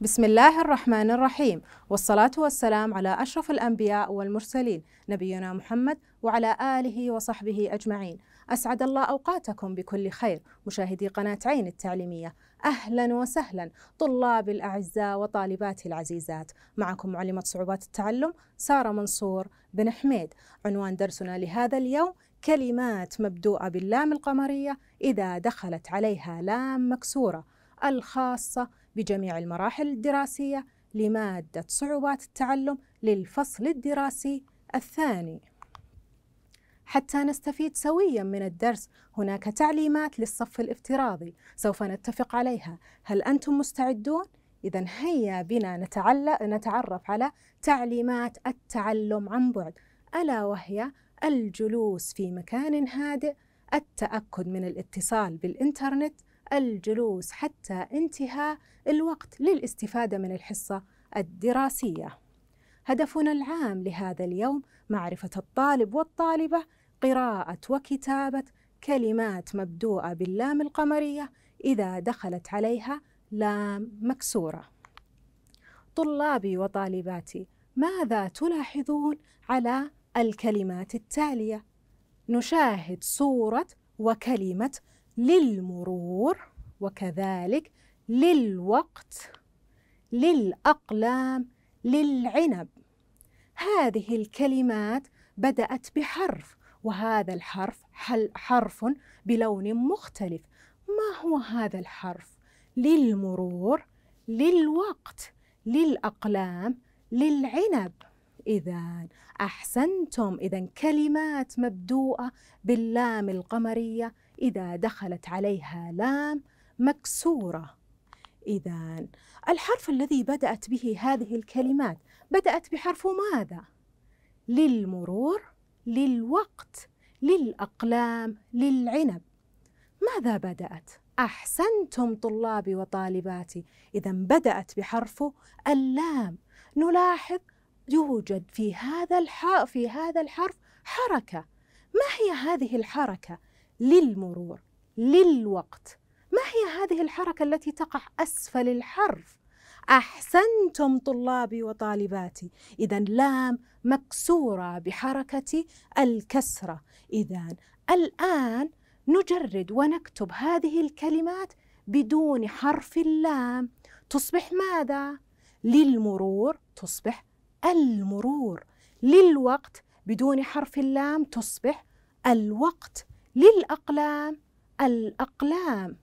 بسم الله الرحمن الرحيم والصلاة والسلام على أشرف الأنبياء والمرسلين نبينا محمد وعلى آله وصحبه أجمعين أسعد الله أوقاتكم بكل خير مشاهدي قناة عين التعليمية أهلا وسهلا طلاب الأعزاء وطالبات العزيزات معكم معلمة صعوبات التعلم سارة منصور بن حميد عنوان درسنا لهذا اليوم كلمات مبدوءة باللام القمرية إذا دخلت عليها لام مكسورة الخاصة بجميع المراحل الدراسية لمادة صعوبات التعلم للفصل الدراسي الثاني حتى نستفيد سويا من الدرس هناك تعليمات للصف الافتراضي سوف نتفق عليها هل أنتم مستعدون؟ إذا هيا بنا نتعرف على تعليمات التعلم عن بعد ألا وهي الجلوس في مكان هادئ التأكد من الاتصال بالإنترنت الجلوس حتى انتهاء الوقت للاستفادة من الحصة الدراسية. هدفنا العام لهذا اليوم معرفة الطالب والطالبة قراءة وكتابة كلمات مبدوءة باللام القمرية إذا دخلت عليها لام مكسورة. طلابي وطالباتي ماذا تلاحظون على الكلمات التالية؟ نشاهد صورة وكلمة للمرور وكذلك للوقت للأقلام للعنب هذه الكلمات بدأت بحرف وهذا الحرف حرف بلون مختلف ما هو هذا الحرف للمرور للوقت للأقلام للعنب إذا أحسنتم إذا كلمات مبدوءة باللام القمرية إذا دخلت عليها لام مكسورة إذا الحرف الذي بدأت به هذه الكلمات بدأت بحرف ماذا؟ للمرور للوقت للأقلام للعنب ماذا بدأت؟ أحسنتم طلابي وطالباتي إذا بدأت بحرف اللام نلاحظ يوجد في هذا الحرف في هذا الحرف حركة ما هي هذه الحركة؟ للمرور للوقت ما هي هذه الحركة التي تقع أسفل الحرف؟ أحسنتم طلابي وطالباتي إذا لام مكسورة بحركة الكسرة إذا الآن نجرد ونكتب هذه الكلمات بدون حرف اللام تصبح ماذا؟ للمرور تصبح المرور للوقت بدون حرف اللام تصبح الوقت للأقلام الأقلام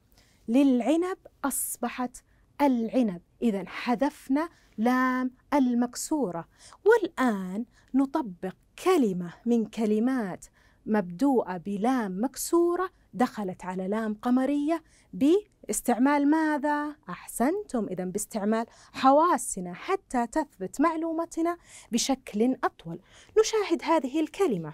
للعنب أصبحت العنب إذا حذفنا لام المكسورة والآن نطبق كلمة من كلمات مبدوءة بلام مكسورة دخلت على لام قمرية باستعمال ماذا؟ أحسنتم إذا باستعمال حواسنا حتى تثبت معلومتنا بشكل أطول نشاهد هذه الكلمة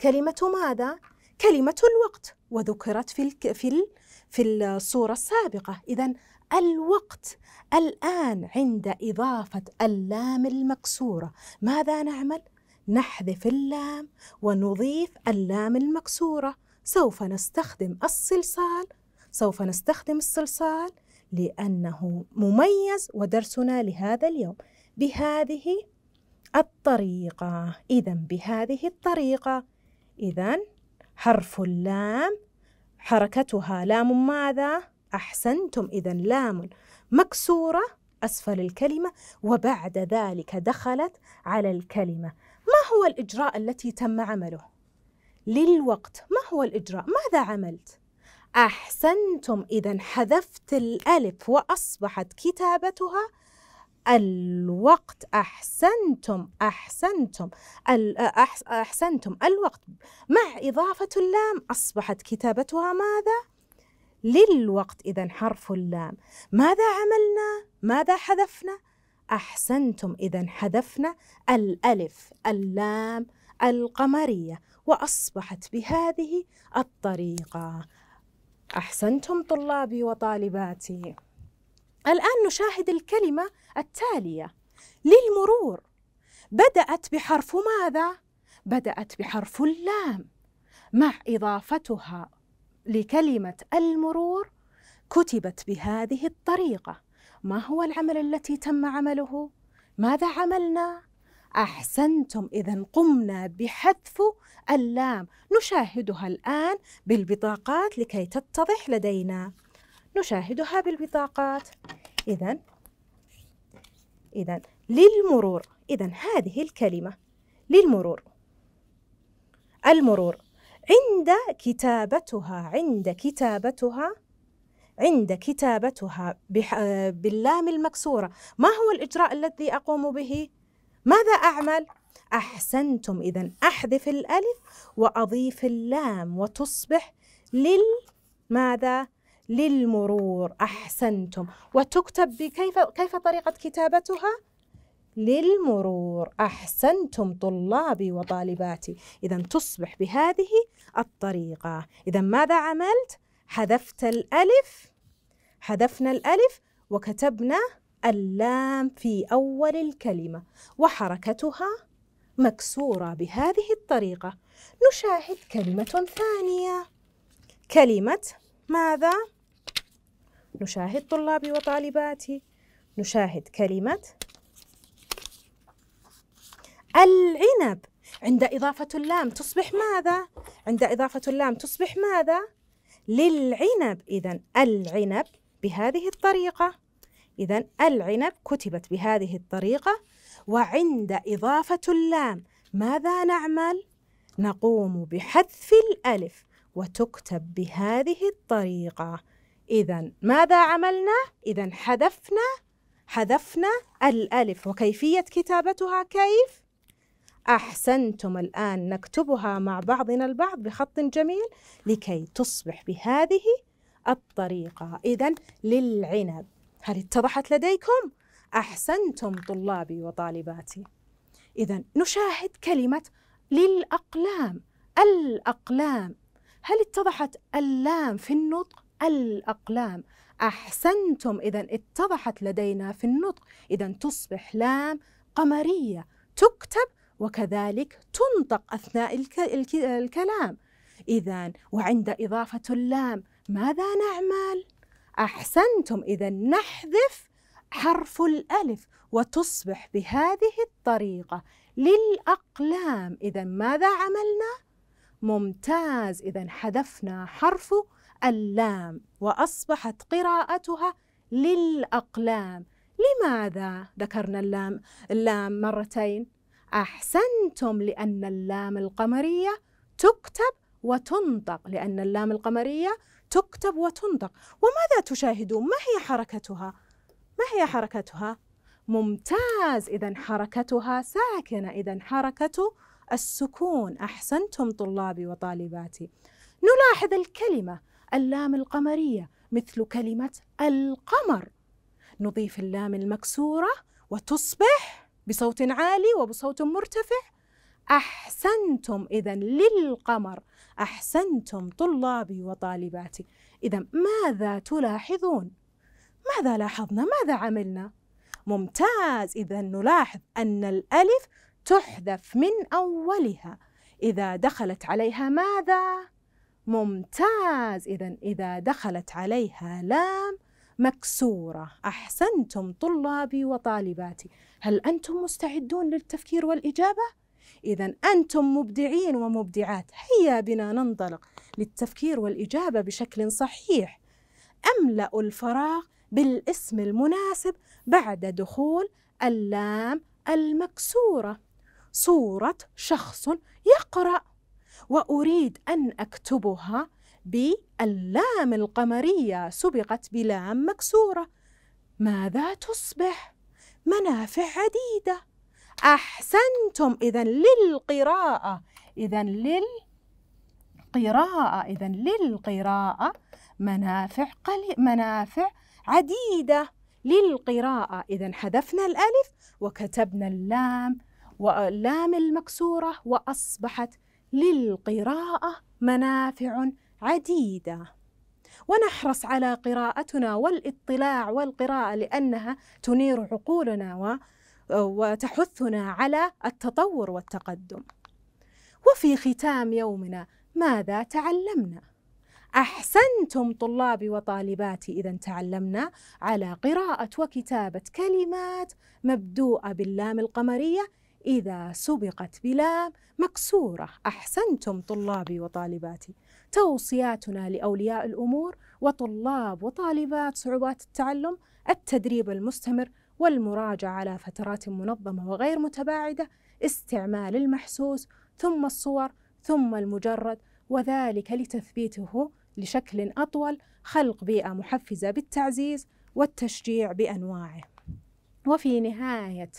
كلمة ماذا؟ كلمة الوقت وذكرت في ال في ال في الصورة السابقة إذا الوقت الآن عند إضافة اللام المكسورة ماذا نعمل؟ نحذف اللام ونضيف اللام المكسورة سوف نستخدم الصلصال سوف نستخدم الصلصال لأنه مميز ودرسنا لهذا اليوم بهذه الطريقة إذا بهذه الطريقة إذا حرف اللام حركتها لام ماذا؟ أحسنتم إذا لام مكسورة أسفل الكلمة وبعد ذلك دخلت على الكلمة ما هو الإجراء التي تم عمله؟ للوقت ما هو الإجراء؟ ماذا عملت؟ أحسنتم إذا حذفت الألف وأصبحت كتابتها الوقت أحسنتم أحسنتم أحسنتم الوقت مع إضافة اللام أصبحت كتابتها ماذا؟ للوقت إذا حرف اللام ماذا عملنا؟ ماذا حذفنا؟ أحسنتم إذا حذفنا الألف اللام القمرية وأصبحت بهذه الطريقة أحسنتم طلابي وطالباتي الآن نشاهد الكلمة التالية للمرور بدأت بحرف ماذا؟ بدأت بحرف اللام مع إضافتها لكلمة المرور كتبت بهذه الطريقة ما هو العمل التي تم عمله؟ ماذا عملنا؟ أحسنتم إذا قمنا بحذف اللام نشاهدها الآن بالبطاقات لكي تتضح لدينا نشاهدها بالبطاقات إذا إذا للمرور إذا هذه الكلمة للمرور المرور عند كتابتها عند كتابتها عند كتابتها باللام المكسورة ما هو الإجراء الذي أقوم به؟ ماذا أعمل؟ أحسنتم إذا أحذف الألف وأضيف اللام وتصبح لل ماذا؟ للمرور أحسنتم وتكتب بكيف كيف طريقة كتابتها للمرور أحسنتم طلابي وطالباتي إذا تصبح بهذه الطريقة إذا ماذا عملت؟ حذفت الألف حذفنا الألف وكتبنا اللام في أول الكلمة وحركتها مكسورة بهذه الطريقة نشاهد كلمة ثانية كلمة ماذا؟ نشاهد طلابي وطالباتي نشاهد كلمة العنب عند إضافة اللام تصبح ماذا؟ عند إضافة اللام تصبح ماذا؟ للعنب إذا العنب بهذه الطريقة إذا العنب كتبت بهذه الطريقة وعند إضافة اللام ماذا نعمل؟ نقوم بحذف الألف وتكتب بهذه الطريقة إذا ماذا عملنا؟ إذا حذفنا حذفنا الألف وكيفية كتابتها كيف؟ أحسنتم الآن نكتبها مع بعضنا البعض بخط جميل لكي تصبح بهذه الطريقة إذا للعنب هل اتضحت لديكم؟ أحسنتم طلابي وطالباتي إذا نشاهد كلمة للأقلام الأقلام هل اتضحت اللام في النطق؟ الأقلام أحسنتم إذا اتضحت لدينا في النطق إذا تصبح لام قمرية تكتب وكذلك تنطق أثناء الكلام إذا وعند إضافة اللام ماذا نعمل؟ أحسنتم إذا نحذف حرف الألف وتصبح بهذه الطريقة للأقلام إذا ماذا عملنا؟ ممتاز إذا حذفنا حرف اللام وأصبحت قراءتها للأقلام لماذا ذكرنا اللام اللام مرتين أحسنتم لأن اللام القمرية تكتب وتنطق لأن اللام القمرية تكتب وتنطق وماذا تشاهدون ما هي حركتها ما هي حركتها ممتاز إذا حركتها ساكنة إذا حركة السكون أحسنتم طلابي وطالباتي نلاحظ الكلمة اللام القمرية مثل كلمة القمر نضيف اللام المكسورة وتصبح بصوت عالي وبصوت مرتفع أحسنتم إذا للقمر أحسنتم طلابي وطالباتي إذا ماذا تلاحظون؟ ماذا لاحظنا؟ ماذا عملنا؟ ممتاز إذا نلاحظ أن الألف تحذف من أولها إذا دخلت عليها ماذا؟ ممتاز إذا إذا دخلت عليها لام مكسورة أحسنتم طلابي وطالباتي هل أنتم مستعدون للتفكير والإجابة؟ إذا أنتم مبدعين ومبدعات هيا بنا ننطلق للتفكير والإجابة بشكل صحيح أملأ الفراغ بالاسم المناسب بعد دخول اللام المكسورة صورة شخص يقرأ وأريد أن أكتبها باللام القمرية سبقت بلام مكسورة ماذا تصبح؟ منافع عديدة أحسنتم إذا للقراءة إذا للقراءة إذا للقراءة منافع قلي منافع عديدة للقراءة إذا حذفنا الألف وكتبنا اللام واللام المكسورة وأصبحت للقراءة منافع عديدة ونحرص على قراءتنا والاطلاع والقراءة لأنها تنير عقولنا وتحثنا على التطور والتقدم. وفي ختام يومنا ماذا تعلمنا؟ أحسنتم طلابي وطالباتي إذا تعلمنا على قراءة وكتابة كلمات مبدوءة باللام القمرية إذا سبقت بلام مكسورة أحسنتم طلابي وطالباتي توصياتنا لأولياء الأمور وطلاب وطالبات صعوبات التعلم التدريب المستمر والمراجعة على فترات منظمة وغير متباعدة استعمال المحسوس ثم الصور ثم المجرد وذلك لتثبيته لشكل أطول خلق بيئة محفزة بالتعزيز والتشجيع بأنواعه وفي نهاية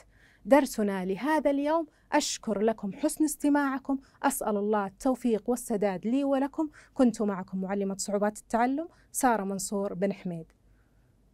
درسنا لهذا اليوم أشكر لكم حسن استماعكم أسأل الله التوفيق والسداد لي ولكم كنت معكم معلمة صعوبات التعلم سارة منصور بن حميد